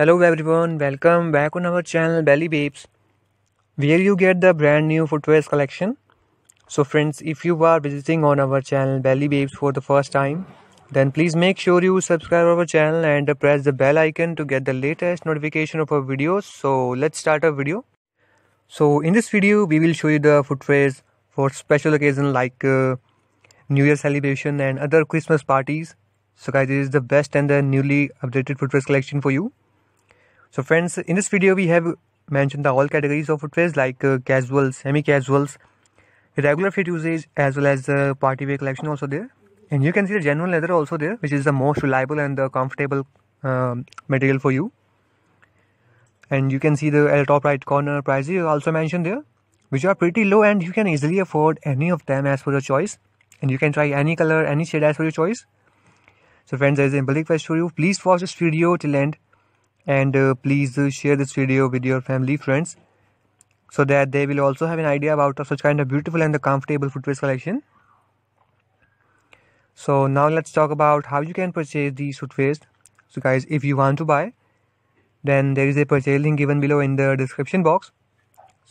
Hello everyone, welcome back on our channel Belly Babes where you get the brand new footwear collection. So friends, if you are visiting on our channel Belly Babes for the first time, then please make sure you subscribe our channel and press the bell icon to get the latest notification of our videos. So let's start our video. So in this video, we will show you the footwear for special occasion like uh, New Year celebration and other Christmas parties. So guys, this is the best and the newly updated footwear collection for you. So friends, in this video we have mentioned the all categories of footwear like uh, casuals, semi-casuals, regular fit usage as well as the uh, party wear collection also there. And you can see the genuine leather also there which is the most reliable and the comfortable um, material for you. And you can see the at top right corner prices also mentioned there which are pretty low and you can easily afford any of them as per your choice. And you can try any color, any shade as per your choice. So friends, there is a big request for you. Please watch this video till end and uh, please uh, share this video with your family friends so that they will also have an idea about such kind of beautiful and the comfortable footwear collection so now let's talk about how you can purchase these footwear. so guys if you want to buy then there is a purchase link given below in the description box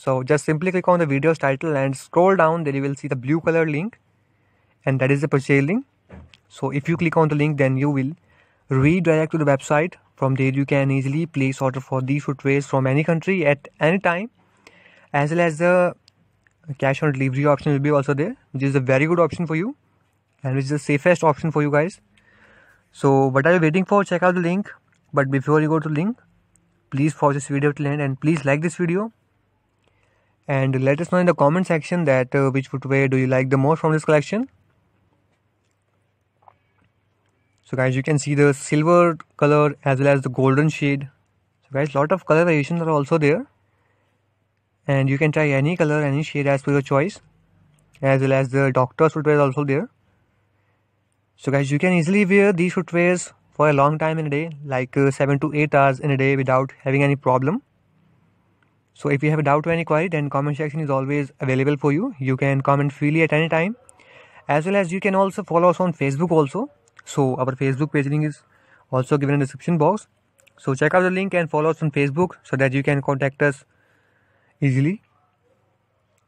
so just simply click on the video's title and scroll down there you will see the blue color link and that is the purchase link so if you click on the link then you will redirect to the website from there, you can easily place order for these footwears from any country at any time, as well as the cash on delivery option will be also there, which is a very good option for you and which is the safest option for you guys. So, what are you waiting for? Check out the link. But before you go to the link, please pause this video till end and please like this video and let us know in the comment section that uh, which footwear do you like the most from this collection so guys you can see the silver color as well as the golden shade so guys lot of color variations are also there and you can try any color any shade as per your choice as well as the doctor's footwear is also there so guys you can easily wear these footwears for a long time in a day like uh, 7 to 8 hours in a day without having any problem so if you have a doubt or any query then comment section is always available for you you can comment freely at any time as well as you can also follow us on facebook also so our Facebook page link is also given in the description box. So check out the link and follow us on Facebook so that you can contact us easily.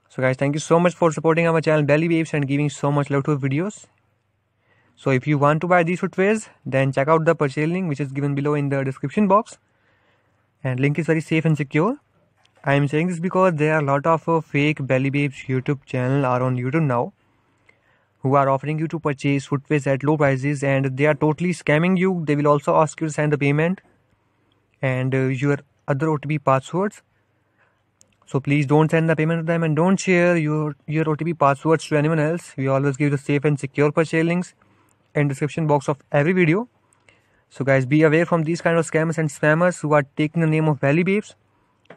So guys, thank you so much for supporting our channel Belly Waves and giving so much love to our videos. So if you want to buy these footwears, then check out the purchase link which is given below in the description box. And link is very safe and secure. I am saying this because there are a lot of uh, fake Belly Babes YouTube channel are on YouTube now who are offering you to purchase footwears at low prices and they are totally scamming you. They will also ask you to send the payment and uh, your other OTP passwords. So please don't send the payment to them and don't share your, your OTP passwords to anyone else. We always give the safe and secure purchase links in description box of every video. So guys, be aware from these kind of scammers and spammers who are taking the name of Valley Babes.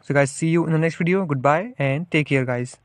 So guys, see you in the next video. Goodbye and take care guys.